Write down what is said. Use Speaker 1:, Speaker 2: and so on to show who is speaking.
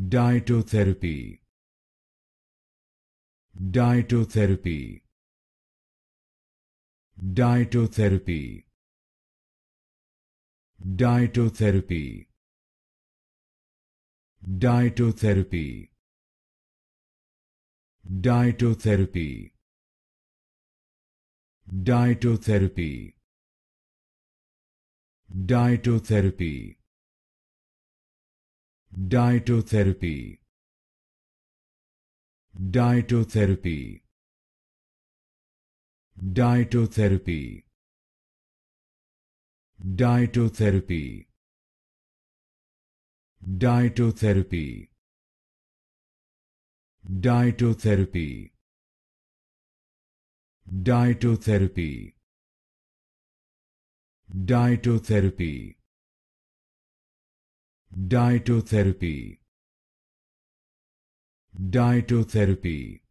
Speaker 1: Dietotherapy Dietotherapy Dietotherapy Dietotherapy Dietotherapy Dietotherapy Dietotherapy Dietotherapy Dietotherapy Dietotherapy Dietotherapy Dietotherapy Dietotherapy Dietotherapy Dietotherapy Dietotherapy Dietotherapy Dietotherapy